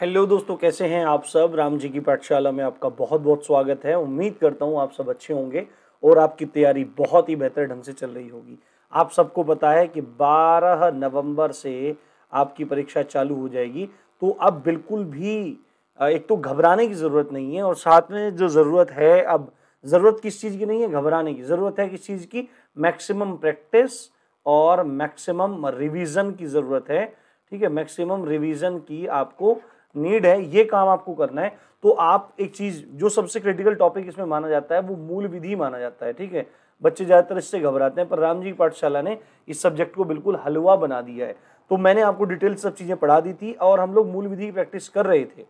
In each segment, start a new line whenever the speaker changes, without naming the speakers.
hello दोस्तों कैसे हैं आप सब राम जी की पाठशाला में आपका बहुत बहुत स्वागत है उम्मीद करता हूँ आप सब अच्छे होंगे और आपकी तैयारी बहुत ही बेहतर ढंग से चल रही होगी आप सबको पता है कि 12 नवंबर से आपकी परीक्षा चालू हो जाएगी तो अब बिल्कुल भी एक तो घबराने की ज़रूरत नहीं है और साथ में जो ज़रूरत है अब ज़रूरत किस चीज़ की नहीं है घबराने की ज़रूरत है किस चीज़ की मैक्सिमम प्रैक्टिस और मैक्सिमम रिवीज़न की ज़रूरत है ठीक है मैक्सिमम रिवीज़न की आपको नीड है ये काम आपको करना है तो आप एक चीज़ जो सबसे क्रिटिकल टॉपिक इसमें माना जाता है वो मूल विधि माना जाता है ठीक है बच्चे ज़्यादातर इससे घबराते हैं पर राम जी पाठशाला ने इस सब्जेक्ट को बिल्कुल हलवा बना दिया है तो मैंने आपको डिटेल सब चीज़ें पढ़ा दी थी और हम लोग मूल विधि की प्रैक्टिस कर रहे थे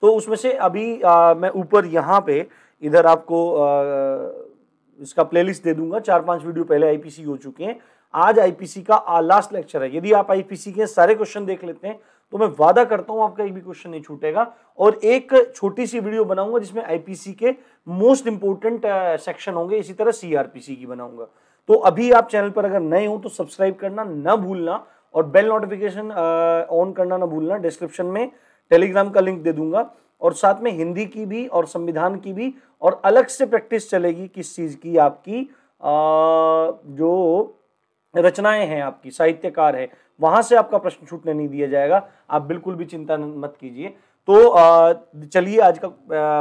तो उसमें से अभी आ, मैं ऊपर यहाँ पे इधर आपको आ, इसका प्लेलिस्ट दे दूंगा चार पांच वीडियो पहले आईपीसी हो चुके हैं आज आईपीसी का लास्ट लेक्चर है यदि आप आईपीसी के सारे क्वेश्चन देख लेते हैं तो मैं वादा करता हूँ आपका एक भी क्वेश्चन नहीं छूटेगा और एक छोटी सी वीडियो बनाऊंगा जिसमें आईपीसी के मोस्ट इंपोर्टेंट सेक्शन होंगे इसी तरह सीआरपीसी की बनाऊंगा तो अभी आप चैनल पर अगर नए हो तो सब्सक्राइब करना ना भूलना और बेल नोटिफिकेशन ऑन करना ना भूलना डिस्क्रिप्शन में टेलीग्राम का लिंक दे दूंगा और साथ में हिंदी की भी और संविधान की भी और अलग से प्रैक्टिस चलेगी किस चीज़ की आपकी आ, जो रचनाएं हैं आपकी साहित्यकार है वहां से आपका प्रश्न छूटने नहीं दिया जाएगा आप बिल्कुल भी चिंता मत कीजिए तो चलिए आज का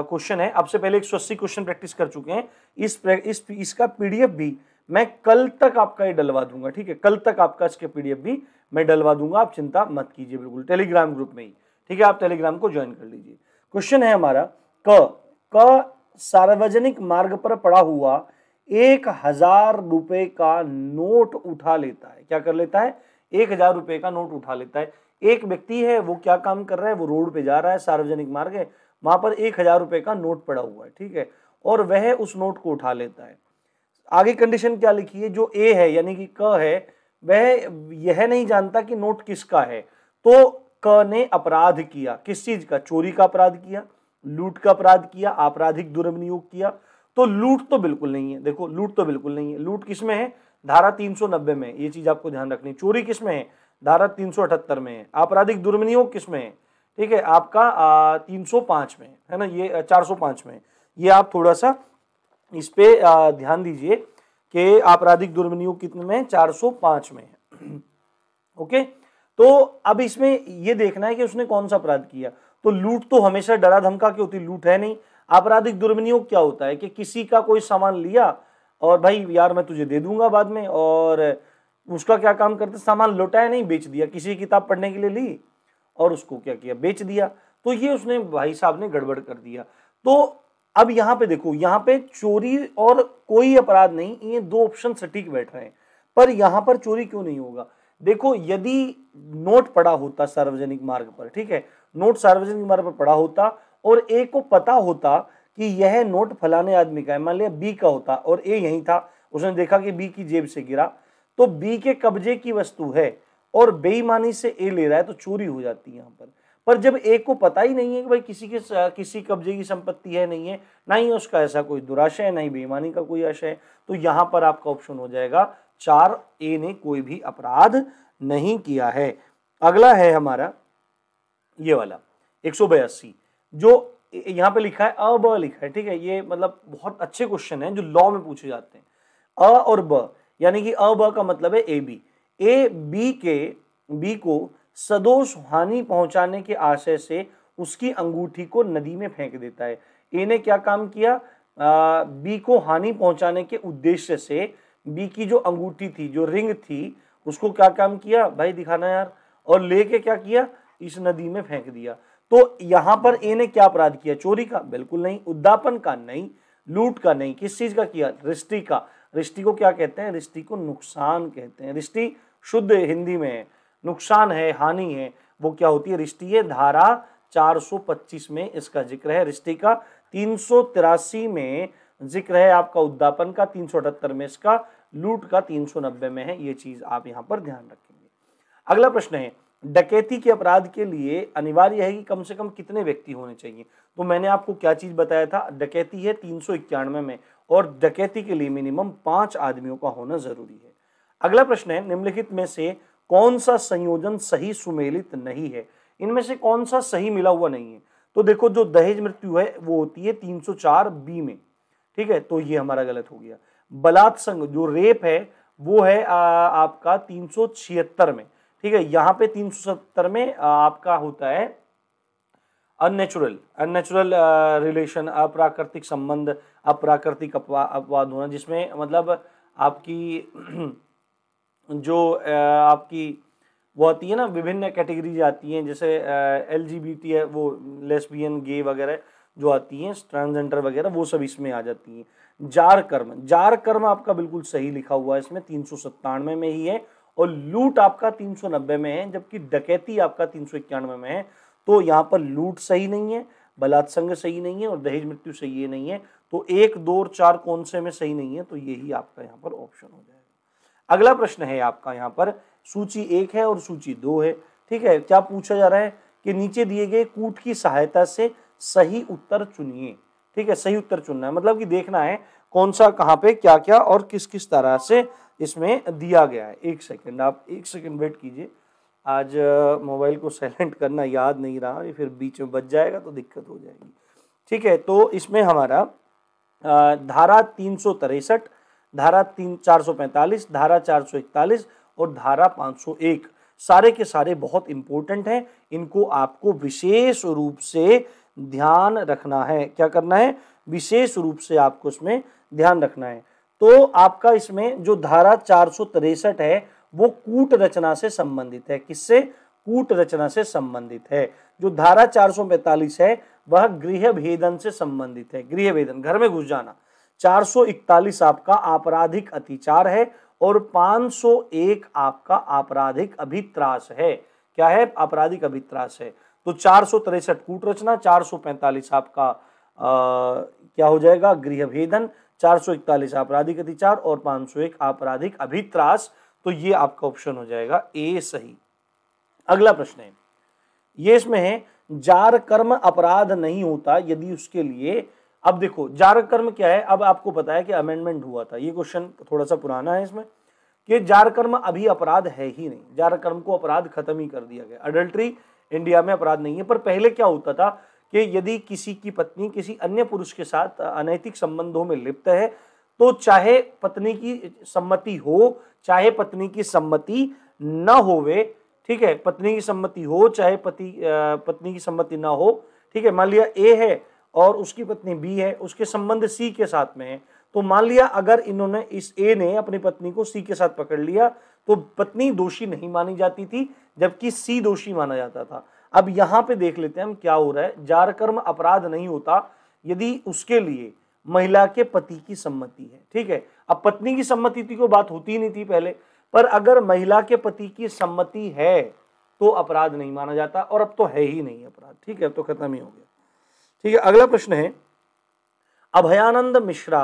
क्वेश्चन है आपसे पहले एक सौ अस्सी क्वेश्चन प्रैक्टिस कर चुके हैं इस इस इसका पीडीएफ भी मैं कल तक आपका ये डलवा दूंगा ठीक है कल तक आपका इसके पीडीएफ भी मैं डलवा दूंगा आप चिंता मत कीजिए बिल्कुल टेलीग्राम ग्रुप में ही ठीक है आप टेलीग्राम को ज्वाइन कर लीजिए क्वेश्चन है हमारा क क सार्वजनिक मार्ग पर पड़ा हुआ एक हजार रुपए का नोट उठा लेता है क्या कर लेता है एक हजार रुपए का नोट उठा लेता है एक व्यक्ति है वो क्या काम कर रहा है वो रोड पे जा रहा है सार्वजनिक मार्ग है वहां पर एक हजार रुपए का नोट पड़ा हुआ है ठीक है और वह उस नोट को उठा लेता है आगे कंडीशन क्या लिखी है जो ए है यानी कि क है वह यह नहीं जानता कि नोट किसका है तो क ने अपराध किया किस चीज का चोरी का अपराध किया लूट का अपराध किया आपराधिक दुर्वनियोग किया तो लूट तो बिल्कुल नहीं है देखो लूट तो बिल्कुल नहीं है लूट किसमें है धारा 390 में ये चीज आपको ध्यान रखनी चोरी किस में है धारा 378 में है आपराधिक दुर्विनियोग किस में है ठीक है आपका आ, 305 में है ना ये 405 में ये आप थोड़ा सा इस पे आ, ध्यान दीजिए कि आपराधिक दुर्विनियोग कितने में 405 में है ओके तो अब इसमें ये देखना है कि उसने कौन सा अपराध किया तो लूट तो हमेशा डरा धमका के होती लूट है नहीं आपराधिक दुर्विनियोग क्या होता है कि किसी का कोई सामान लिया और भाई यार मैं तुझे दे दूंगा बाद में और उसका क्या काम करते सामान लौटाया नहीं बेच दिया किसी किताब पढ़ने के लिए ली और उसको क्या किया बेच दिया तो ये उसने भाई साहब ने गड़बड़ कर दिया तो अब यहाँ पे देखो यहाँ पे चोरी और कोई अपराध नहीं ये दो ऑप्शन सटीक बैठ रहे हैं पर यहाँ पर चोरी क्यों नहीं होगा देखो यदि नोट पड़ा होता सार्वजनिक मार्ग पर ठीक है नोट सार्वजनिक मार्ग पर पड़ा होता और एक को पता होता कि यह नोट फलाने आदमी का है मान लिया बी का होता और ए यहीं था उसने देखा कि बी की जेब से गिरा तो बी के कब्जे की वस्तु है और बेईमानी से ए ले रहा है तो चोरी हो जाती है यहाँ पर पर जब ए को पता ही नहीं है कि भाई किसी के किसी कब्जे की संपत्ति है नहीं है ना ही उसका ऐसा कोई दुराशय है ना ही बेईमानी का कोई आशय है तो यहाँ पर आपका ऑप्शन हो जाएगा चार ए ने कोई भी अपराध नहीं किया है अगला है हमारा ये वाला एक जो यहाँ पे लिखा है अ ब लिखा है ठीक है ये मतलब बहुत अच्छे क्वेश्चन है जो लॉ में पूछे जाते हैं अ और ब यानी कि अ ब का मतलब है ए बी ए बी के बी को सदोष हानि पहुंचाने के आशय से उसकी अंगूठी को नदी में फेंक देता है ए ने क्या काम किया आ, बी को हानि पहुंचाने के उद्देश्य से बी की जो अंगूठी थी जो रिंग थी उसको क्या काम किया भाई दिखाना यार और लेके क्या किया इस नदी में फेंक दिया तो यहां पर ए ने क्या अपराध किया चोरी का बिल्कुल नहीं उद्दापन का नहीं लूट का नहीं किस चीज का किया रिश्ती का रिश्ती को क्या कहते हैं रिश्ती को नुकसान कहते हैं रिश्ती शुद्ध हिंदी में है नुकसान है हानि है वो क्या होती है रिष्टि है धारा 425 में इसका जिक्र है रिश्ती का तीन में जिक्र है आपका उद्दापन का तीन में इसका लूट का तीन में है ये चीज आप यहाँ पर ध्यान रखेंगे अगला प्रश्न है डकैती के अपराध के लिए अनिवार्य है कि कम से कम कितने व्यक्ति होने चाहिए तो मैंने आपको क्या चीज़ बताया था डकैती है तीन सौ इक्यानवे में और डकैती के लिए मिनिमम पाँच आदमियों का होना ज़रूरी है अगला प्रश्न है निम्नलिखित में से कौन सा संयोजन सही सुमेलित नहीं है इनमें से कौन सा सही मिला हुआ नहीं है तो देखो जो दहेज मृत्यु है वो होती है 304 बी में ठीक है तो ये हमारा गलत हो गया बलात्संग जो रेप है वो है आ, आपका तीन में ठीक है यहाँ पे 370 में आपका होता है अननेचुरल अननेचुरल रिलेशन अप्राकृतिक संबंध अप्राकृतिक अपवा अपवाद होना जिसमें मतलब आपकी जो आपकी वो आती है ना विभिन्न कैटेगरीज आती हैं जैसे एल जी बी टी है वो लेस्बियन गे वगैरह जो आती हैं ट्रांसजेंडर वगैरह वो सब इसमें आ जाती हैं जार कर्म जार कर्म आपका बिल्कुल सही लिखा हुआ है इसमें तीन सौ सत्तानवे में ही है और लूट आपका 390 में है जबकि डकैती आपका तीन में है तो यहाँ पर लूट सही नहीं है बलात्संग सही नहीं है और दहेज मृत्यु सही है नहीं है तो एक दो और चार कौन से में सही नहीं है तो यही आपका यहाँ पर ऑप्शन हो जाएगा अगला प्रश्न है आपका यहाँ पर सूची एक है और सूची दो है ठीक है क्या पूछा जा रहा है कि नीचे दिए गए कूट की सहायता से सही उत्तर चुनिए ठीक है सही उत्तर चुनना है मतलब कि देखना है कौन सा कहाँ पे क्या क्या और किस किस तरह से इसमें दिया गया है एक सेकंड आप एक सेकंड वेट कीजिए आज मोबाइल को साइलेंट करना याद नहीं रहा फिर बीच में बच जाएगा तो दिक्कत हो जाएगी ठीक है तो इसमें हमारा धारा तीन सौ तिरसठ धारा तीन चार सौ पैंतालीस धारा चार सौ इकतालीस और धारा पाँच सौ एक सारे के सारे बहुत इम्पोर्टेंट हैं इनको आपको विशेष रूप से ध्यान रखना है क्या करना है विशेष रूप से आपको इसमें ध्यान रखना है तो आपका इसमें जो धारा चार है वो कूट रचना से संबंधित है किससे कूट रचना से संबंधित है जो धारा 445 है वह गृह भेदन से संबंधित है गृह भेदन घर में घुस जाना 441 आपका आपराधिक अतिचार है और 501 आपका आपराधिक अभित्रास है क्या है आपराधिक अभित्रास है तो चार कूट रचना 445 आपका आ, क्या हो जाएगा गृह भेदन चार सौ इकतालीस आपराधिक अतिचार और पांच सौ एक आपराधिक अभित्रास तो ये आपका ऑप्शन हो जाएगा ए सही अगला प्रश्न है ये इसमें है जार कर्म अपराध नहीं होता यदि उसके लिए अब देखो जार कर्म क्या है अब आपको पता है कि अमेंडमेंट हुआ था ये क्वेश्चन थोड़ा सा पुराना है इसमें कि जार कर्म अभी अपराध है ही नहीं जार कर्म को अपराध खत्म ही कर दिया गया अडल्ट्री इंडिया में अपराध नहीं है पर पहले क्या होता था कि यदि किसी की पत्नी किसी अन्य पुरुष के साथ अनैतिक संबंधों में लिप्त है तो चाहे पत्नी की सम्मति हो चाहे पत्नी की सम्मति न होवे ठीक है पत्नी की सम्मति हो चाहे पति पत्नी की सम्मति ना हो ठीक है मान लिया ए है और उसकी पत्नी बी है उसके संबंध सी के साथ में है तो मान लिया अगर इन्होंने इस ए ने अपनी पत्नी को सी के साथ पकड़ लिया तो पत्नी दोषी नहीं मानी जाती थी जबकि सी दोषी माना जाता था अब यहाँ पे देख लेते हैं हम क्या हो रहा है जार कर्म अपराध नहीं होता यदि उसके लिए महिला के पति की सम्मति है ठीक है अब पत्नी की सम्मति थी तो को बात होती नहीं थी पहले पर अगर महिला के पति की सम्मति है तो अपराध नहीं माना जाता और अब तो है ही नहीं अपराध ठीक है अब तो खत्म ही हो गया ठीक है अगला प्रश्न है अभयानंद मिश्रा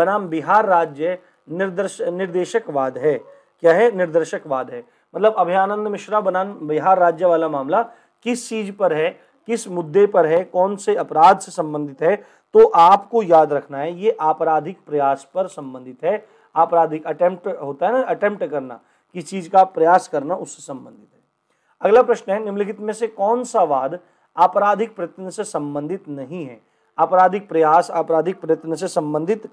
बनाम बिहार राज्य निर्देश निर्देशकवाद है क्या है निर्देशकवाद है मतलब अभयानंद मिश्रा बनाम बिहार राज्य वाला मामला किस चीज पर है किस मुद्दे पर है कौन से अपराध से संबंधित है तो आपको याद रखना है ये आपराधिक प्रयास पर संबंधित है आपराधिक अटेम्प्ट होता है ना अटेम्प्ट करना किस चीज का प्रयास करना उससे संबंधित है अगला प्रश्न है निम्नलिखित में से कौन सा वाद आपराधिक प्रयत्न से संबंधित नहीं है आपराधिक प्रयास आपराधिक प्रयत्न से संबंधित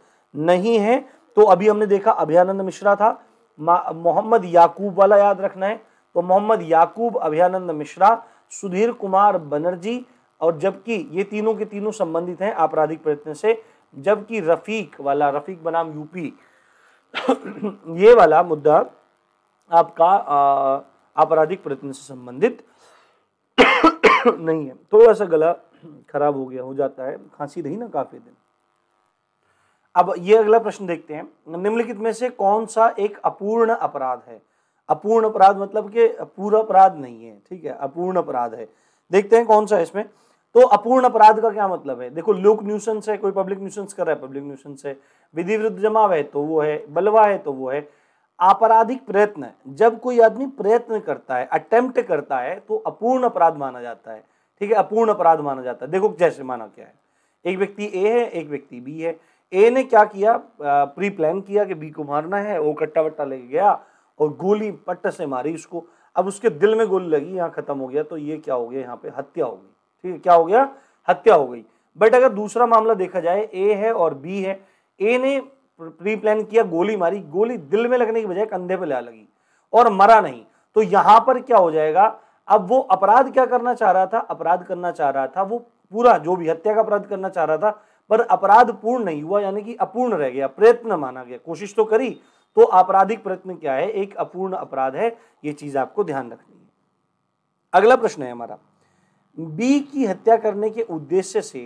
नहीं है तो अभी हमने देखा अभियानंद मिश्रा था मोहम्मद याकूब वाला याद रखना है तो मोहम्मद याकूब अभियानंद मिश्रा सुधीर कुमार बनर्जी और जबकि ये तीनों के तीनों संबंधित हैं आपराधिक प्रयत्न से जबकि रफीक वाला रफीक बनाम यूपी ये वाला मुद्दा आपका आपराधिक प्रयत्न से संबंधित नहीं है थोड़ा तो सा गला खराब हो गया हो जाता है खांसी रही ना काफी दिन अब ये अगला प्रश्न देखते हैं निम्नलिखित में से कौन सा एक अपूर्ण अपराध है अपूर्ण अपराध मतलब कि पूरा अपराध नहीं है ठीक है अपूर्ण अपराध है देखते हैं कौन सा है इसमें तो अपूर्ण अपराध का क्या मतलब है देखो लोक न्यूसेंस है कोई पब्लिक न्यूसेंस कर रहा है पब्लिक न्यूसेंस है विधि विरुद्ध जमाव है तो वो है बलवा है तो वो है आपराधिक प्रयत्न जब कोई आदमी प्रयत्न करता है अटेम्प्ट करता है तो अपूर्ण अपराध माना जाता है ठीक है अपूर्ण अपराध माना जाता है देखो जैसे माना क्या है एक व्यक्ति ए है एक व्यक्ति बी है ए ने क्या किया प्री प्लान किया कि बी को मारना है वो कट्टा वट्टा लेके गया और गोली पट्ट से मारी उसको अब उसके दिल में गोली लगी यहाँ खत्म हो गया तो ये क्या हो गया यहाँ पे हत्या हो गई ठीक है क्या हो गया हत्या हो गई बट अगर दूसरा मामला देखा जाए ए है और बी है ए ने प्री प्लान किया गोली मारी गोली दिल में लगने की बजाय कंधे पे ला लगी और मरा नहीं तो यहाँ पर क्या हो जाएगा अब वो अपराध क्या करना चाह रहा था अपराध करना चाह रहा था वो पूरा जो भी हत्या का अपराध करना चाह रहा था पर अपराध पूर्ण नहीं हुआ यानी कि अपूर्ण रह गया प्रयत्न माना गया कोशिश तो करी तो आपराधिक प्रयत्न क्या है एक अपूर्ण अपराध है ये चीज आपको ध्यान रखनी है अगला प्रश्न है हमारा बी की हत्या करने के उद्देश्य से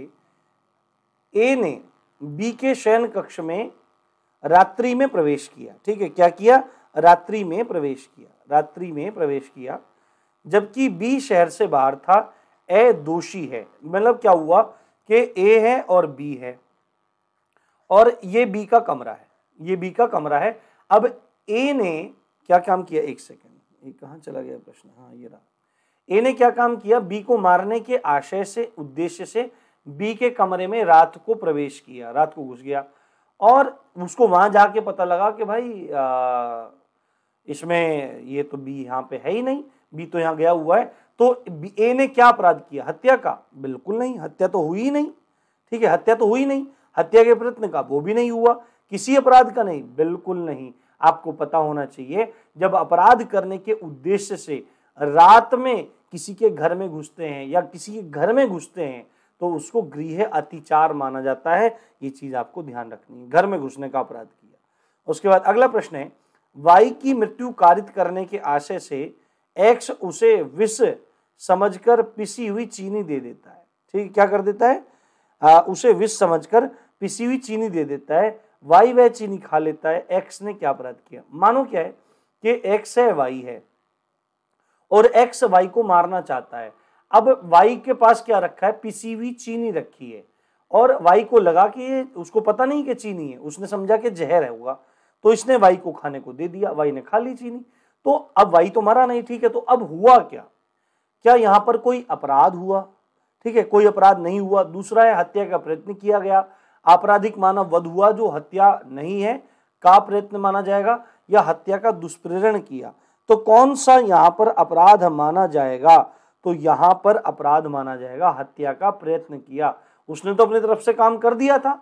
ए ने बी के शयन कक्ष में रात्रि में प्रवेश किया ठीक है क्या किया रात्रि में प्रवेश किया रात्रि में प्रवेश किया जबकि बी शहर से बाहर था ए दोषी है मतलब क्या हुआ कि ए है और बी है और ये बी का कमरा है ये बी का कमरा है अब ए ने क्या काम किया एक सेकेंड कहा कहाँ चला गया प्रश्न हाँ ये रहा ए ने क्या काम किया बी को मारने के आशय से उद्देश्य से बी के कमरे में रात को प्रवेश किया रात को घुस गया और उसको वहां जाके पता लगा कि भाई आ, इसमें ये तो बी यहाँ पे है ही नहीं बी तो यहाँ गया हुआ है तो ए ने क्या अपराध किया हत्या का बिल्कुल नहीं हत्या तो हुई ही नहीं ठीक है हत्या तो हुई नहीं हत्या के प्रयत्न का वो भी नहीं हुआ किसी अपराध का नहीं बिल्कुल नहीं आपको पता होना चाहिए जब अपराध करने के उद्देश्य से रात में किसी के घर में घुसते हैं या किसी के घर में घुसते हैं तो उसको गृह अतिचार माना जाता है ये चीज आपको ध्यान रखनी है घर में घुसने का अपराध किया उसके बाद अगला प्रश्न है वाई की मृत्यु कारित करने के आशय से एक्स उसे विष समझकर पिसी हुई चीनी दे देता है ठीक क्या कर देता है आ, उसे विष समझकर पिसी हुई चीनी दे देता है वाई वह चीनी खा लेता है एक्स ने क्या अपराध किया मानो क्या है कि एक्स है वाई है और एक्स वाई को मारना चाहता है अब वाई के पास क्या रखा है पिसी हुई चीनी रखी है और वाई को लगा कि उसको पता नहीं कि चीनी है उसने समझा कि जहर है होगा तो इसने वाई को खाने को दे दिया वाई ने खा ली चीनी तो अब वाई तो मरा नहीं ठीक है तो अब हुआ क्या क्या यहां पर कोई अपराध हुआ ठीक है कोई अपराध नहीं हुआ दूसरा है हत्या का प्रयत्न किया गया आपराधिक माना वध हुआ जो हत्या नहीं है का प्रयत्न माना जाएगा या हत्या का दुष्प्रेरण किया तो कौन सा यहाँ पर अपराध माना जाएगा तो यहाँ पर अपराध माना जाएगा हत्या का प्रयत्न किया उसने तो अपनी तरफ से काम कर दिया था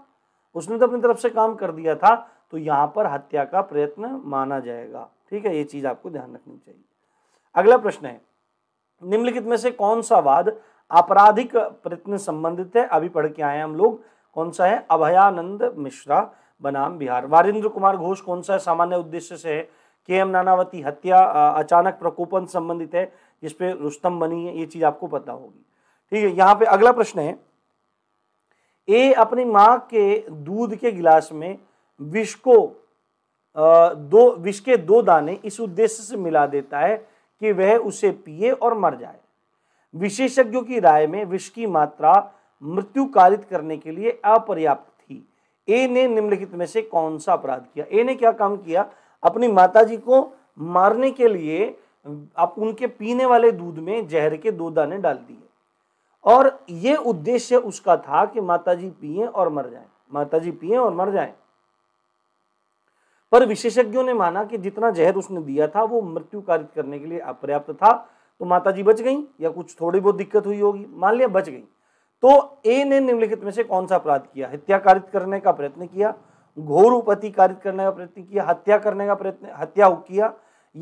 उसने तो अपनी तरफ से काम कर दिया था तो यहाँ पर हत्या का प्रयत्न माना जाएगा ठीक है ये चीज आपको ध्यान रखनी चाहिए अगला प्रश्न है निम्नलिखित में से कौन सा वाद आपराधिक प्रयत्न संबंधित है अभी पढ़ के आए हम लोग कौन सा है अभयानंद मिश्रा बनाम बिहार वारिंद्र कुमार घोष कौन सा है सामान्य उद्देश्य से है के एम नानावती हत्या अचानक प्रकोपन संबंधित है जिसपे रुस्तम बनी है ये चीज आपको पता होगी ठीक है यहाँ पे अगला प्रश्न है ए अपनी माँ के दूध के गिलास में विष को दो विष के दो दाने इस उद्देश्य से मिला देता है कि वह उसे पिए और मर जाए विशेषज्ञों की राय में विष की मात्रा मृत्यु कारित करने के लिए अपर्याप्त थी ए ने निम्नलिखित में से कौन सा अपराध किया ए ने क्या काम किया अपनी माताजी को मारने के लिए आप उनके पीने वाले दूध में जहर के दो दाने डाल दिए और ये उद्देश्य उसका था कि माताजी पिए और मर जाएं माताजी पिए और मर जाएं पर विशेषज्ञों ने माना कि जितना जहर उसने दिया था वो मृत्यु कारित करने के लिए अपर्याप्त था तो माताजी बच गई या कुछ थोड़ी बहुत दिक्कत हुई होगी मान लिया बच गई तो ए ने निम्नलिखित में से कौन सा अपराध किया हत्याकारित करने का प्रयत्न किया घोर उपतिकारित करने का प्रयत्न किया हत्या करने का प्रयत्न हत्या किया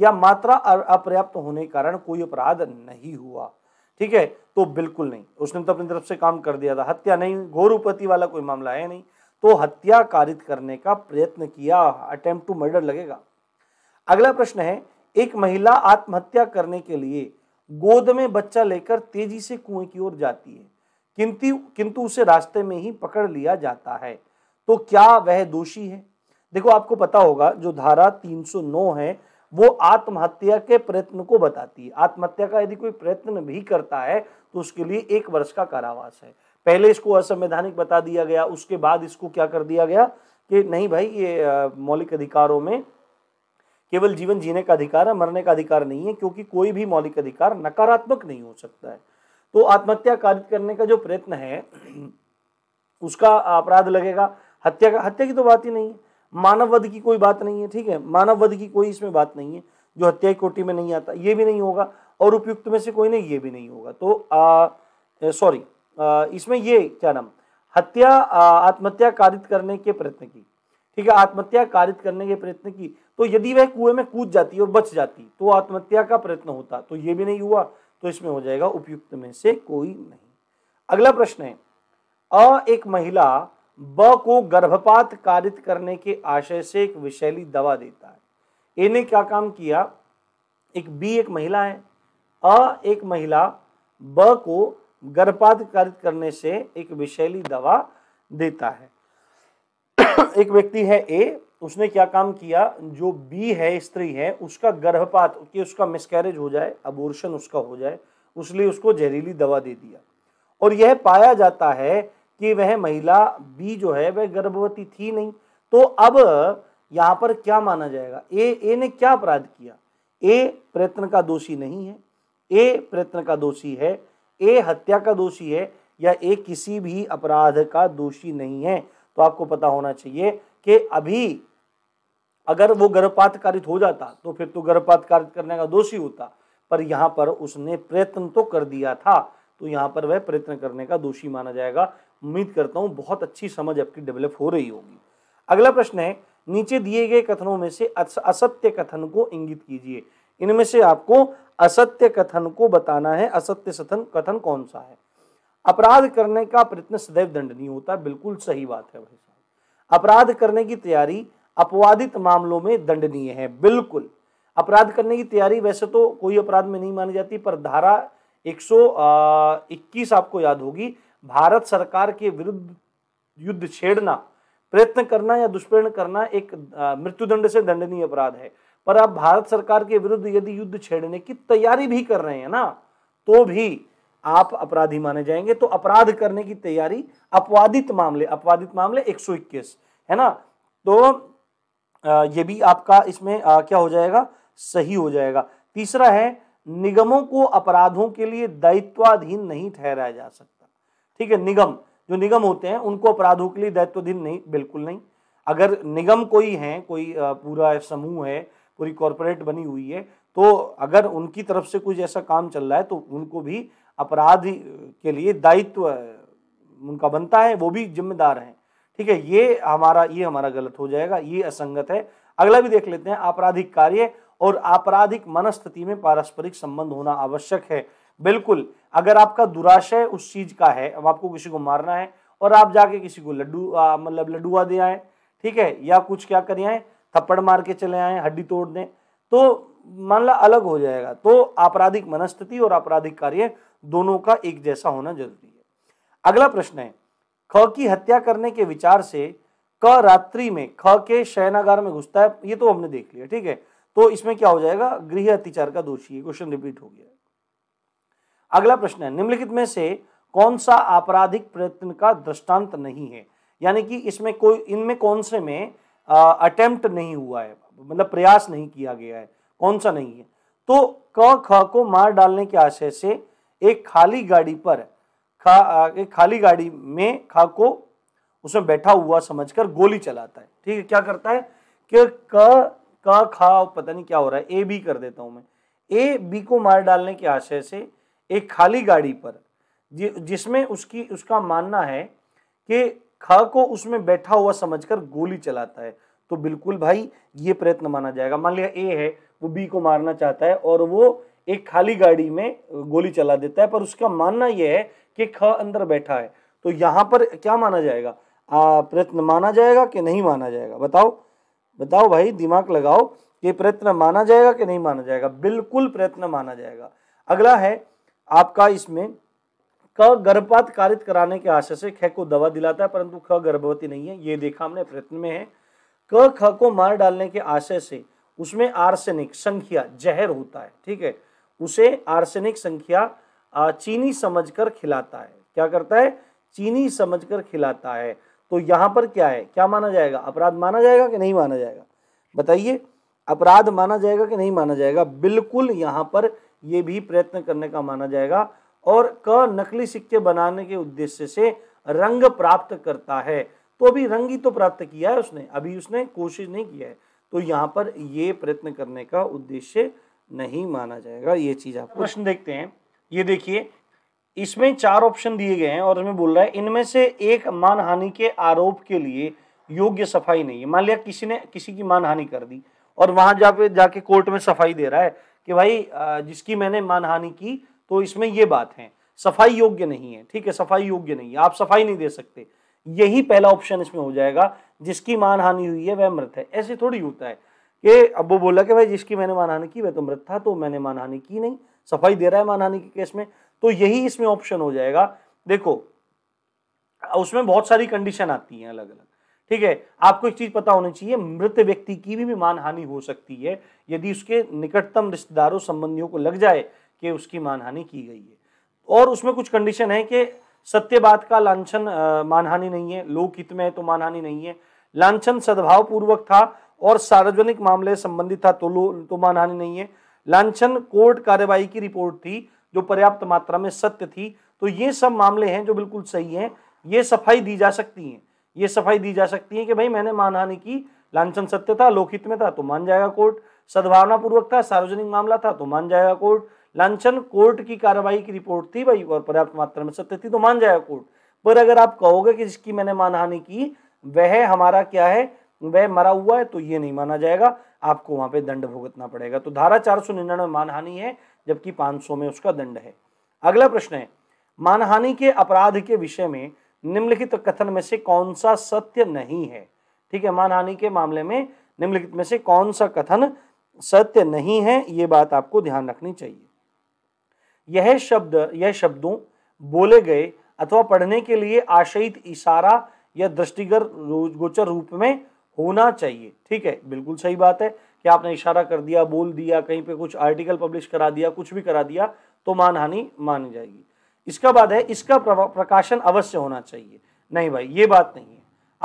या मात्रा अपर्याप्त होने के कारण कोई अपराध नहीं हुआ ठीक है तो बिल्कुल नहीं उसने तो अपनी तरफ से काम कर दिया था हत्या नहीं घोर उपति वाला कोई मामला है नहीं तो हत्या कारित करने का प्रयत्न किया अटेम्प्ट टू मर्डर लगेगा अगला प्रश्न है एक महिला आत्महत्या करने के लिए गोद में बच्चा लेकर तेजी से कुएं की ओर जाती है किंतु किंतु उसे रास्ते में ही पकड़ लिया जाता है तो क्या वह दोषी है देखो आपको पता होगा जो धारा 309 है वो आत्महत्या के प्रयत्न को बताती है आत्महत्या का यदि कोई प्रयत्न भी करता है तो उसके लिए एक वर्ष का कारावास है पहले इसको असंवैधानिक बता दिया गया उसके बाद इसको क्या कर दिया गया कि नहीं भाई ये मौलिक अधिकारों में केवल जीवन जीने का अधिकार है मरने का अधिकार नहीं है क्योंकि कोई भी मौलिक अधिकार नकारात्मक नहीं हो सकता है तो आत्महत्या कारित करने का जो प्रयत्न है उसका अपराध लगेगा हत्या का हत्या की तो बात ही नहीं है मानव वध की कोई बात नहीं है ठीक है मानव वध की कोई इसमें बात नहीं है जो हत्या की कोटि में नहीं आता ये भी नहीं होगा और उपयुक्त में से कोई नहीं ये भी नहीं होगा तो सॉरी इसमें ये क्या नाम हत्या आत्महत्या कारित करने के प्रयत्न की ठीक है आत्महत्या कारित करने के प्रयत्न की तो यदि वह कुएं में कूद जाती और बच जाती तो आत्महत्या का प्रयत्न होता तो ये भी नहीं हुआ तो इसमें हो जाएगा उपयुक्त में से कोई नहीं अगला प्रश्न है अ एक महिला ब को गर्भपात कारित करने के आशय से एक विशैली दवा देता है ए ने क्या काम किया एक बी एक महिला है अ एक महिला ब को गर्भपात कारित करने से एक विशैली दवा देता है एक व्यक्ति है ए उसने क्या काम किया जो बी है स्त्री है उसका गर्भपात कि उसका मिसकैरेज हो जाए अबोर्शन उसका हो जाए उसलिए उसको जहरीली दवा दे दिया और यह पाया जाता है कि वह महिला बी जो है वह गर्भवती थी नहीं तो अब यहाँ पर क्या माना जाएगा ए ए ने क्या अपराध किया ए प्रयत्न का दोषी नहीं है ए प्रयत्न का दोषी है ए हत्या का दोषी है या ए किसी भी अपराध का दोषी नहीं है तो आपको पता होना चाहिए कि अभी अगर वो गर्भपात कारित हो जाता तो फिर तो गर्भपात कारित करने का दोषी होता पर यहाँ पर उसने प्रयत्न तो कर दिया था तो यहाँ पर वह प्रयत्न करने का दोषी माना जाएगा उम्मीद करता हूँ बहुत अच्छी समझ आपकी डेवलप हो रही होगी अगला प्रश्न है नीचे दिए गए कथनों में से असत्य कथन को इंगित कीजिए इनमें से आपको असत्य कथन को बताना है असत्य सथन कथन कौन सा है अपराध करने का प्रयत्न सदैव दंडनीय होता है बिल्कुल सही बात है भाई अपराध करने की तैयारी अपवादित मामलों में दंडनीय है बिल्कुल अपराध करने की तैयारी वैसे तो कोई अपराध में नहीं मानी जाती पर धारा 121 आपको याद होगी भारत सरकार के विरुद्ध युद्ध छेड़ना प्रयत्न करना या दुष्प्रेरण करना एक मृत्युदंड से दंडनीय अपराध है पर आप भारत सरकार के विरुद्ध यदि युद्ध छेड़ने की तैयारी भी कर रहे हैं ना तो भी आप अपराधी माने जाएंगे तो अपराध करने की तैयारी अपवादित मामले अपवादित मामले एक सौ इक्कीस है ना तो ये भी आपका इसमें क्या हो जाएगा सही हो जाएगा तीसरा है निगमों को अपराधों के लिए दायित्वाधीन नहीं ठहराया जा सकता ठीक है निगम जो निगम होते हैं उनको अपराधों के लिए दायित्वाधीन नहीं बिल्कुल नहीं अगर निगम कोई है कोई पूरा समूह है पूरी कॉरपोरेट बनी हुई है तो अगर उनकी तरफ से कुछ ऐसा काम चल रहा है तो उनको भी अपराध के लिए दायित्व उनका बनता है वो भी जिम्मेदार हैं ठीक है ये हमारा ये हमारा गलत हो जाएगा ये असंगत है अगला भी देख लेते हैं आपराधिक कार्य और आपराधिक मनस्थिति में पारस्परिक संबंध होना आवश्यक है बिल्कुल अगर आपका दुराशय उस चीज का है अब आपको किसी को मारना है और आप जाके किसी को लड्डू मतलब लड्डुआ दे आए ठीक है या कुछ क्या करें आए थप्पड़ मार के चले आए हड्डी तोड़ दें तो मान लो अलग हो जाएगा तो आपराधिक मनस्थिति और आपराधिक कार्य दोनों का एक जैसा होना जरूरी है अगला प्रश्न है ख की हत्या करने के विचार से क रात्रि में ख के शयनागार में घुसता है ये तो हमने देख लिया ठीक है तो इसमें क्या हो जाएगा गृह अत्याचार का दोषी है क्वेश्चन रिपीट हो गया अगला प्रश्न है निम्नलिखित में से कौन सा आपराधिक प्रयत्न का दृष्टांत नहीं है यानी कि इसमें कोई इनमें कौन से में अटेम्प्ट नहीं हुआ है मतलब प्रयास नहीं किया गया है कौन सा नहीं है तो क ख को मार डालने के आशय से एक खाली गाड़ी पर खा एक खाली गाड़ी में खा को उसमें बैठा हुआ समझकर गोली चलाता है ठीक है क्या करता है कि क का खा पता नहीं क्या हो रहा है ए बी कर देता हूं मैं ए बी को मार डालने के आशय से एक खाली गाड़ी पर जि, जिसमें उसकी उसका मानना है कि खा को उसमें बैठा हुआ समझकर गोली चलाता है तो बिल्कुल भाई ये प्रयत्न माना जाएगा मान लिया ए है वो बी को मारना चाहता है और वो एक खाली गाड़ी में गोली चला देता है पर उसका मानना यह है कि ख अंदर बैठा है तो यहाँ पर क्या माना जाएगा प्रयत्न माना जाएगा कि नहीं माना जाएगा बताओ बताओ भाई दिमाग लगाओ कि प्रयत्न माना जाएगा कि नहीं माना जाएगा बिल्कुल प्रयत्न माना जाएगा अगला है आपका इसमें क गर्भपात कारित कराने के आशय से ख को दवा दिलाता है परंतु ख गर्भवती नहीं है ये देखा हमने प्रयत्न में है क ख को मार डालने के आशय से उसमें आर्सेनिक संख्या जहर होता है ठीक है उसे आर्सेनिक संख्या चीनी समझकर खिलाता है क्या करता है चीनी समझकर खिलाता है तो यहाँ पर क्या है क्या माना जाएगा अपराध माना जाएगा कि नहीं माना जाएगा बताइए अपराध माना जाएगा कि नहीं माना जाएगा बिल्कुल यहां पर यह भी प्रयत्न करने का माना जाएगा और क नकली सिक्के बनाने के उद्देश्य से रंग प्राप्त करता है तो अभी रंग ही तो प्राप्त किया है उसने अभी उसने कोशिश नहीं किया है तो यहां पर यह प्रयत्न करने का उद्देश्य नहीं माना जाएगा ये चीज़ आप प्रश्न देखते हैं ये देखिए इसमें चार ऑप्शन दिए गए हैं और इसमें बोल रहा है इनमें से एक मान हानि के आरोप के लिए योग्य सफाई नहीं है मान लिया किसी ने किसी की मानहानि कर दी और वहां जा पे जाके कोर्ट में सफाई दे रहा है कि भाई जिसकी मैंने मानहानि की तो इसमें ये बात है सफाई योग्य नहीं है ठीक है सफाई योग्य नहीं है आप सफाई नहीं दे सकते यही पहला ऑप्शन इसमें हो जाएगा जिसकी मानहानि हुई है वह मृत है ऐसे थोड़ी होता है कि अब वो बोला कि भाई जिसकी मैंने मानहानि की वह तो मृत था तो मैंने मानहानि की नहीं सफाई दे रहा है मानहानि के केस में तो यही इसमें ऑप्शन हो जाएगा देखो उसमें बहुत सारी कंडीशन आती हैं अलग अलग ठीक है आपको एक चीज पता होनी चाहिए मृत व्यक्ति की भी, भी मानहानि हो सकती है यदि उसके निकटतम रिश्तेदारों संबंधियों को लग जाए कि उसकी मानहानि की गई है और उसमें कुछ कंडीशन है कि सत्य बात का लांछन मानहानि नहीं है लोक हित में है तो मानहानि नहीं है लांछन सद्भाव पूर्वक था और सार्वजनिक मामले संबंधित था तो तो मानहानि नहीं है लांछन कोर्ट कार्यवाही की रिपोर्ट थी जो पर्याप्त मात्रा में सत्य थी तो ये सब मामले हैं जो बिल्कुल सही हैं ये सफाई दी जा सकती है ये सफाई दी जा सकती है कि भाई मैंने मानहानि की लांछन सत्य था लोकहित में था तो मान जाएगा कोर्ट सद्भावनापूर्वक था सार्वजनिक मामला था तो मान जाएगा कोर्ट लांछन कोर्ट की कार्रवाई की रिपोर्ट थी भाई और पर्याप्त मात्रा में सत्य थी तो मान जाएगा कोर्ट पर अगर आप कहोगे कि जिसकी मैंने मानहानि की वह हमारा क्या है वह मरा हुआ है तो ये नहीं माना जाएगा आपको वहां पे दंड भुगतना पड़ेगा तो धारा चार सौ निन्यानवे मानहानि है जबकि पांच सौ में उसका दंड है अगला प्रश्न है मानहानि के अपराध के विषय में निम्नलिखित कथन में से कौन सा सत्य नहीं है ठीक है मानहानि के मामले में निम्नलिखित में से कौन सा कथन सत्य नहीं है ये बात आपको ध्यान रखनी चाहिए यह शब्द यह शब्दों बोले गए अथवा पढ़ने के लिए आशयित इशारा या दृष्टिगर गोचर रूप में होना चाहिए ठीक है बिल्कुल सही बात है कि आपने इशारा कर दिया बोल दिया कहीं पे कुछ आर्टिकल पब्लिश करा दिया कुछ भी करा दिया तो मानहानि मानी जाएगी इसका बाद है इसका प्रकाशन अवश्य होना चाहिए नहीं भाई ये बात नहीं है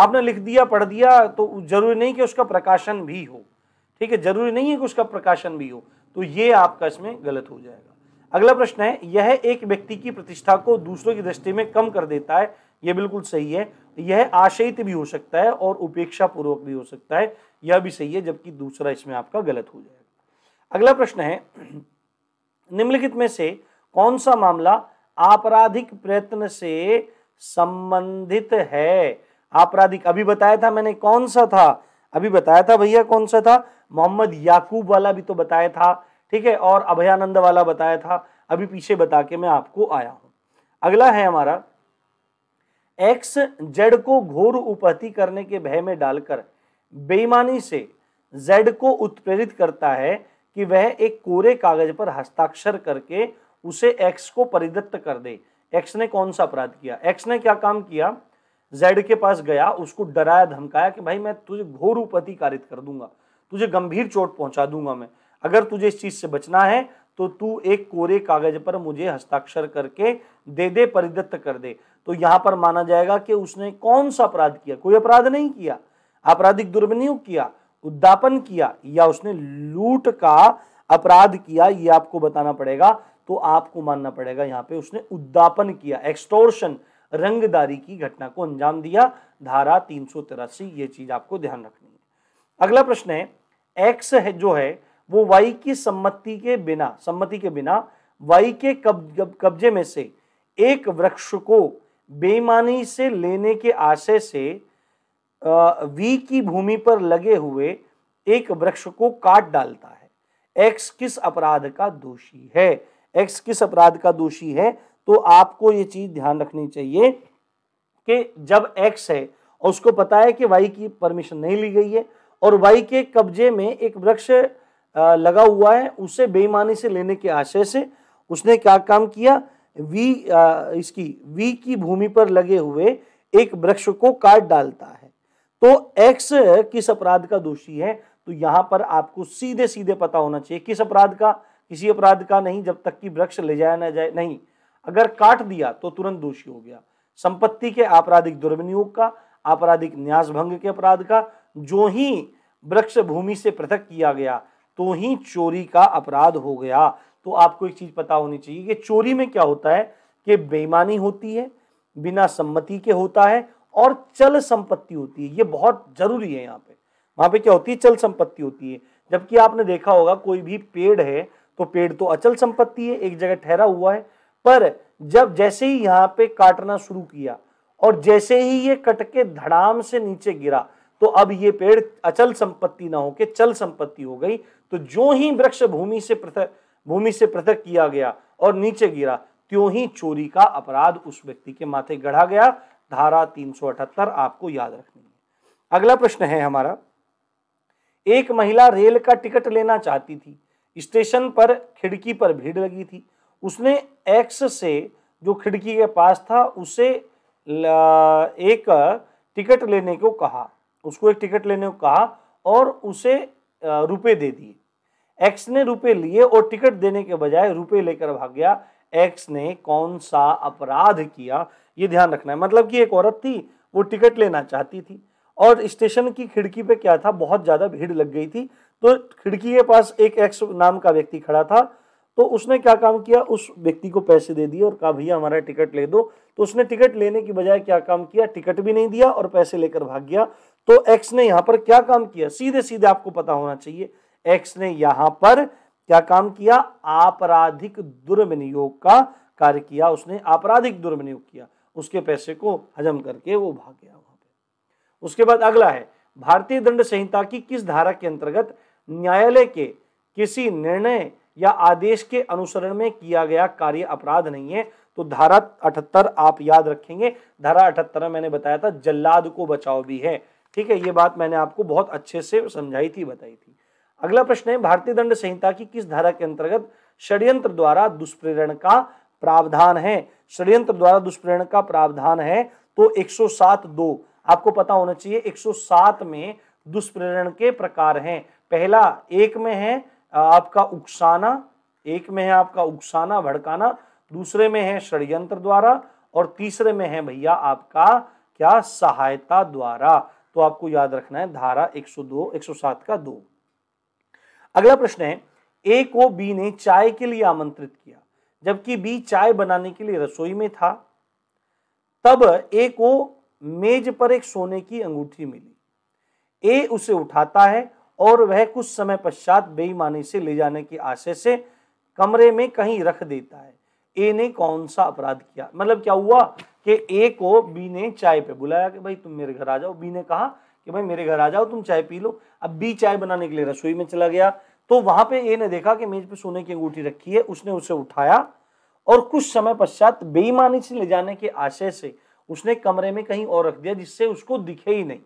आपने लिख दिया पढ़ दिया तो जरूरी नहीं कि उसका प्रकाशन भी हो ठीक है जरूरी नहीं है कि उसका प्रकाशन भी हो तो ये आपका इसमें गलत हो जाएगा अगला प्रश्न है यह एक व्यक्ति की प्रतिष्ठा को दूसरों की दृष्टि में कम कर देता है यह बिल्कुल सही है तो यह आशयित भी हो सकता है और उपेक्षा पूर्वक भी हो सकता है यह भी सही है जबकि दूसरा इसमें आपका गलत हो जाएगा अगला प्रश्न है निम्नलिखित में से कौन सा मामला आपराधिक प्रयत्न से संबंधित है आपराधिक अभी बताया था मैंने कौन सा था अभी बताया था भैया कौन सा था मोहम्मद याकूब वाला भी तो बताया था ठीक है और अभयानंद वाला बताया था अभी पीछे बता के मैं आपको आया हूं अगला है हमारा एक्स जेड को घोर उपहति करने के भय में डालकर बेईमानी से जेड को उत्प्रेरित करता है कि वह एक कोरे कागज पर हस्ताक्षर करके उसे एक्स को परिदत्त कर दे एक्स ने कौन सा अपराध किया एक्स ने क्या काम किया जेड के पास गया उसको डराया धमकाया कि भाई मैं तुझे घोर उपति कारित कर दूंगा तुझे गंभीर चोट पहुंचा दूंगा मैं अगर तुझे इस चीज से बचना है तो तू एक कोरे कागज पर मुझे हस्ताक्षर करके दे दे परिदत्त कर दे तो यहां पर माना जाएगा कि उसने कौन सा अपराध किया कोई अपराध नहीं किया आपराधिक दुर्विनियोग किया उद्यापन किया या उसने लूट का अपराध किया ये आपको बताना पड़ेगा तो आपको मानना पड़ेगा यहाँ पे उसने उद्यापन किया एक्सटोर्शन रंगदारी की घटना को अंजाम दिया धारा तीन ये चीज आपको ध्यान रखनी है अगला प्रश्न है एक्स है जो है वो वाई की सम्मति के बिना सम्मति के बिना वाई के कब्जे में से एक वृक्ष को बेईमानी से लेने के आशय से वी की भूमि पर लगे हुए एक वृक्ष को काट डालता है एक्स किस अपराध का दोषी है एक्स किस अपराध का दोषी है तो आपको ये चीज ध्यान रखनी चाहिए कि जब एक्स है और उसको पता है कि वाई की परमिशन नहीं ली गई है और वाई के कब्जे में एक वृक्ष लगा हुआ है उसे बेईमानी से लेने के आशय से उसने क्या काम किया वी आ, इसकी वी की भूमि पर लगे हुए एक वृक्ष को काट डालता है तो एक्स किस अपराध का दोषी है तो यहां पर आपको सीधे सीधे पता होना चाहिए किस अपराध का किसी अपराध का नहीं जब तक कि वृक्ष ले जाया ना जाए नहीं अगर काट दिया तो तुरंत दोषी हो गया संपत्ति के आपराधिक दुर्विनियोग का आपराधिक न्यास भंग के अपराध का जो ही वृक्ष भूमि से पृथक किया गया तो ही चोरी का अपराध हो गया तो आपको एक चीज़ पता होनी चाहिए कि चोरी में क्या होता है कि बेईमानी होती है बिना सम्मति के होता है और चल संपत्ति होती है ये बहुत ज़रूरी है यहाँ पे वहां पे क्या होती है चल संपत्ति होती है जबकि आपने देखा होगा कोई भी पेड़ है तो पेड़ तो अचल संपत्ति है एक जगह ठहरा हुआ है पर जब जैसे ही यहाँ पे काटना शुरू किया और जैसे ही ये कट के धड़ाम से नीचे गिरा तो अब ये पेड़ अचल संपत्ति ना होके चल संपत्ति हो गई तो जो ही वृक्ष भूमि से पृथक भूमि से पृथक किया गया और नीचे गिरा त्यों ही चोरी का अपराध उस व्यक्ति के माथे गढ़ा गया धारा 378 आपको याद रखनी है अगला प्रश्न है हमारा एक महिला रेल का टिकट लेना चाहती थी स्टेशन पर खिड़की पर भीड़ लगी थी उसने एक्स से जो खिड़की के पास था उसे एक टिकट लेने को कहा उसको एक टिकट लेने को कहा और उसे रुपए दे दिए एक्स ने रुपए लिए और टिकट देने के बजाय रुपए लेकर भाग गया एक्स ने कौन सा अपराध किया ये ध्यान रखना है मतलब कि एक औरत थी वो टिकट लेना चाहती थी और स्टेशन की खिड़की पे क्या था बहुत ज़्यादा भीड़ लग गई थी तो खिड़की के पास एक एक्स नाम का व्यक्ति खड़ा था तो उसने क्या काम किया उस व्यक्ति को पैसे दे दिए और कहा भैया हमारा टिकट ले दो तो उसने टिकट लेने की बजाय क्या काम किया टिकट भी नहीं दिया और पैसे लेकर भाग गया तो एक्स ने यहाँ पर क्या काम किया सीधे सीधे आपको पता होना चाहिए एक्स ने यहाँ पर क्या काम किया आपराधिक दुर्विनियोग का कार्य किया उसने आपराधिक दुर्विनियोग किया उसके पैसे को हजम करके वो भाग गया वहां पर उसके बाद अगला है भारतीय दंड संहिता की किस धारा के अंतर्गत न्यायालय के किसी निर्णय या आदेश के अनुसरण में किया गया कार्य अपराध नहीं है तो धारा अठहत्तर आप याद रखेंगे धारा अठहत्तर में मैंने बताया था जल्लाद को बचाओ भी है ठीक है ये बात मैंने आपको बहुत अच्छे से समझाई थी बताई थी अगला प्रश्न है भारतीय दंड संहिता की किस धारा के अंतर्गत षड्यंत्र द्वारा दुष्प्रेरण का प्रावधान है षड्यंत्र द्वारा दुष्प्रेरण का प्रावधान है तो 107 दो आपको पता होना चाहिए 107 में दुष्प्रेरण के प्रकार हैं पहला एक में है आपका उकसाना एक में है आपका उकसाना भड़काना दूसरे में है षड्यंत्र द्वारा और तीसरे में है भैया आपका क्या सहायता द्वारा तो आपको याद रखना है धारा 102 107 का दो अगला प्रश्न है ए को बी ने चाय के लिए आमंत्रित किया जबकि बी चाय बनाने के लिए रसोई में था तब ए को मेज पर एक सोने की अंगूठी मिली ए उसे उठाता है और वह कुछ समय पश्चात बेईमानी से ले जाने के आशय से कमरे में कहीं रख देता है ए ने कौन सा अपराध किया मतलब क्या हुआ कि ए को बी ने चाय पे बुलाया कि भाई तुम मेरे घर आ जाओ बी ने कहा कि भाई मेरे घर आ जाओ तुम चाय पी लो अब बी चाय बनाने के लिए रसोई में चला गया तो वहां पे ए ने देखा कि मेज पे सोने की अंगूठी रखी है उसने उसे उठाया और कुछ समय पश्चात बेईमानी से ले जाने के आशय से उसने कमरे में कहीं और रख दिया जिससे उसको दिखे ही नहीं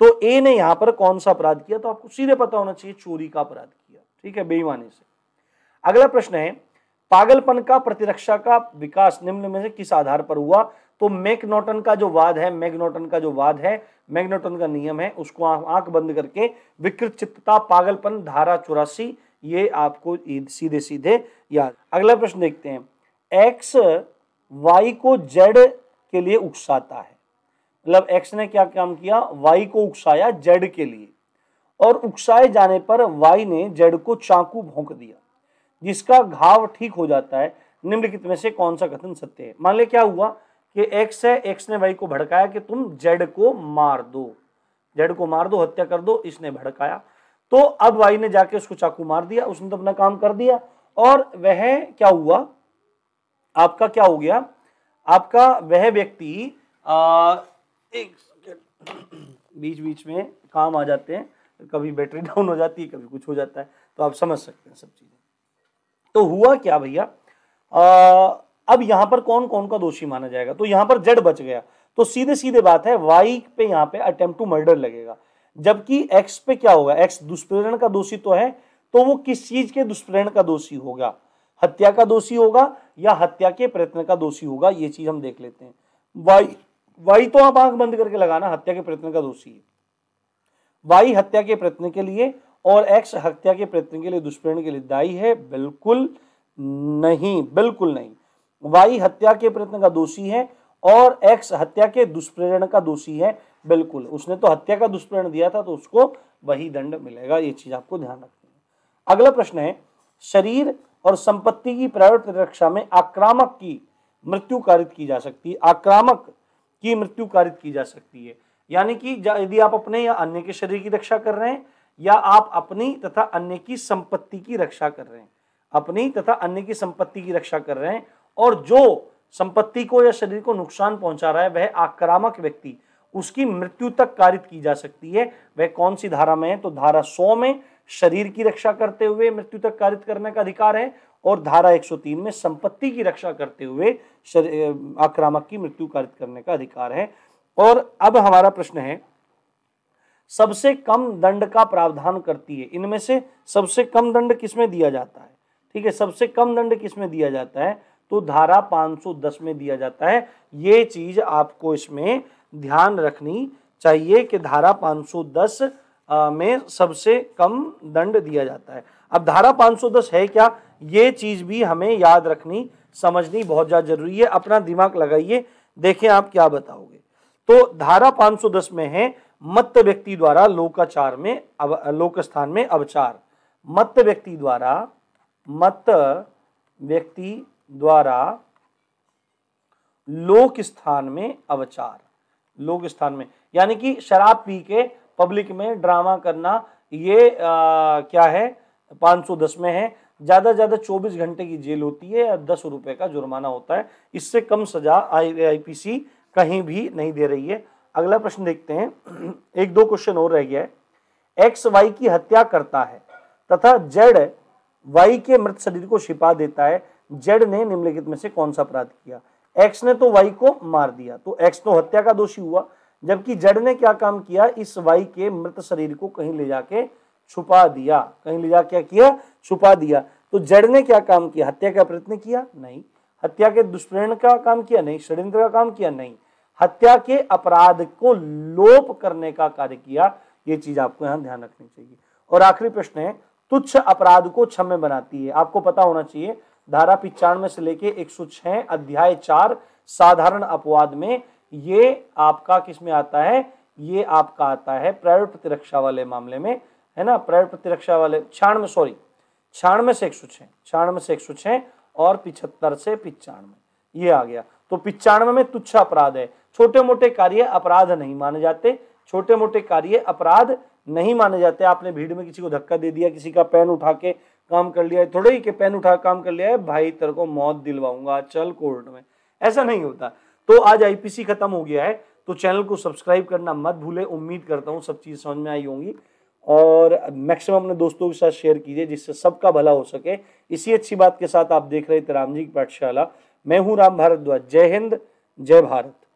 तो ए ने यहाँ पर कौन सा अपराध किया तो आपको सीधे पता होना चाहिए चोरी का अपराध किया ठीक है बेईमानी से अगला प्रश्न है पागलपन का प्रतिरक्षा का विकास निम्न में से किस आधार पर हुआ तो मैकनोटन का जो वाद है मैगनोटन का जो वाद है मैगनोटन का नियम है उसको आंख बंद करके विकृत चित्तता पागलपन धारा चौरासी ये आपको सीधे सीधे याद अगला प्रश्न देखते हैं एक्स वाई को जेड के लिए उकसाता है मतलब एक्स ने क्या काम किया वाई को उकसाया जेड के लिए और उकसाए जाने पर वाई ने जेड को चाकू भोंक दिया जिसका घाव ठीक हो जाता है निम्नलिखित में से कौन सा कथन सत्य है मान ले क्या हुआ कि एक्स है एक्स ने वाई को भड़काया कि तुम जेड को मार दो जेड को मार दो हत्या कर दो इसने भड़काया तो अब वाई ने जाके उसको चाकू मार दिया उसने तो अपना काम कर दिया और वह क्या हुआ आपका क्या हो गया आपका वह व्यक्ति एक बीच बीच में काम आ जाते हैं कभी बैटरी डाउन हो जाती है कभी कुछ हो जाता है तो आप समझ सकते हैं सब चीज़ें तो हुआ क्या भैया अब यहां पर कौन कौन का दोषी माना जाएगा तो यहां पर जेड बच गया तो सीधे सीधे बात है वाई पे यहां पे अटेम्प्ट टू मर्डर लगेगा जबकि एक्स पे क्या होगा एक्स दुष्प्रेरण का दोषी तो है तो वो किस चीज के दुष्प्रेरण का दोषी होगा हत्या का दोषी होगा या हत्या के प्रयत्न का दोषी होगा ये चीज हम देख लेते हैं वाई वाई तो आप आंख बंद करके लगाना हत्या के प्रयत्न का दोषी है वाई हत्या के प्रयत्न के लिए और एक्स हत्या के प्रयत्न के लिए दुष्प्रेरण के लिए दायी है बिल्कुल नहीं बिल्कुल नहीं वाई हत्या के प्रयत्न का दोषी है और एक्स हत्या के दुष्प्रेरण का दोषी है बिल्कुल उसने तो हत्या का दुष्प्रेरण दिया था तो उसको वही दंड मिलेगा ये चीज आपको ध्यान रखनी है अगला प्रश्न है शरीर और संपत्ति की प्राइवेट रक्षा में आक्रामक की मृत्यु कारित की जा सकती है आक्रामक की मृत्यु कारित की जा सकती है यानी कि यदि आप अपने या अन्य के शरीर की रक्षा कर रहे हैं या आप अपनी तथा अन्य की संपत्ति की रक्षा कर रहे हैं अपनी तथा अन्य की संपत्ति की रक्षा कर रहे हैं और जो संपत्ति को या शरीर को नुकसान पहुंचा रहा है वह आक्रामक व्यक्ति उसकी मृत्यु तक कारित की जा सकती है वह कौन सी धारा में है तो धारा सौ में शरीर की रक्षा करते हुए मृत्यु तक कारित करने का अधिकार है और धारा 103 में संपत्ति की रक्षा करते हुए आक्रामक की मृत्यु कारित करने का अधिकार है और अब हमारा प्रश्न है सबसे कम दंड का प्रावधान करती है इनमें से सबसे कम दंड किसमें दिया जाता है ठीक है सबसे कम दंड किसमें दिया जाता है तो धारा 510 में दिया जाता है ये चीज आपको इसमें ध्यान रखनी चाहिए कि धारा 510 में सबसे कम दंड दिया जाता है अब धारा 510 है क्या ये चीज भी हमें याद रखनी समझनी बहुत ज़्यादा जरूरी है अपना दिमाग लगाइए देखें आप क्या बताओगे तो धारा 510 में है मत व्यक्ति द्वारा लोकाचार में अब लोक स्थान में अवचार मत व्यक्ति द्वारा मत व्यक्ति द्वारा लोक स्थान में अवचार लोक स्थान में यानी कि शराब पी के पब्लिक में ड्रामा करना ये आ, क्या है 510 में है ज़्यादा ज़्यादा 24 घंटे की जेल होती है या दस रुपए का जुर्माना होता है इससे कम सजा आई आईपीसी कहीं भी नहीं दे रही है अगला प्रश्न देखते हैं एक दो क्वेश्चन और रह गया है एक्स वाई की हत्या करता है तथा जेड वाई के मृत शरीर को छिपा देता है जेड ने निम्नलिखित में से कौन सा अपराध किया एक्स ने तो वाई को मार दिया तो एक्स तो हत्या का दोषी हुआ जबकि जेड ने क्या काम किया इस वाई के मृत शरीर को कहीं ले जाके छुपा दिया कहीं ले जाके क्या किया छुपा दिया तो जेड ने क्या काम किया हत्या का प्रयत्न किया नहीं हत्या के दुष्प्रेरण का काम किया नहीं षड्यंत्र का काम किया नहीं हत्या के अपराध को लोप करने का कार्य किया ये चीज आपको यहां ध्यान रखनी चाहिए और आखिरी प्रश्न है तुच्छ अपराध को क्षम्य बनाती है आपको पता होना चाहिए धारा पिचानवे से लेके 106 अध्याय चार साधारण अपवाद में ये आपका किस में आता है ये आपका आता है प्राइवेट प्रतिरक्षा वाले मामले में है ना प्राइवेट प्रतिरक्षा वाले छियानवे सॉरी छियानवे से एक सौ छः छियानवे से एक सौ छः और पिछहत्तर से पिचानवे ये आ गया तो पिचानवे में तुच्छ अपराध है छोटे मोटे कार्य अपराध नहीं माने जाते छोटे मोटे कार्य अपराध नहीं माने जाते आपने भीड़ में किसी को धक्का दे दिया किसी का पैन उठा के काम कर लिया है थोड़े ही के पेन उठा काम कर लिया है भाई तेरे को मौत दिलवाऊंगा चल कोर्ट में ऐसा नहीं होता तो आज आईपीसी खत्म हो गया है तो चैनल को सब्सक्राइब करना मत भूले उम्मीद करता हूँ सब चीज़ समझ में आई होंगी और मैक्सिमम अपने दोस्तों के साथ शेयर कीजिए जिससे सबका भला हो सके इसी अच्छी बात के साथ आप देख रहे थे राम जी की पाठशाला मैं हूँ राम भारद्वाज जय हिंद जय भारत